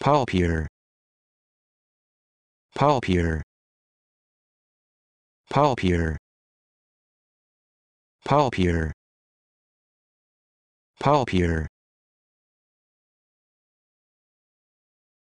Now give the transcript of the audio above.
Palpier. Palpier. Palpier. Palpier. Palpier.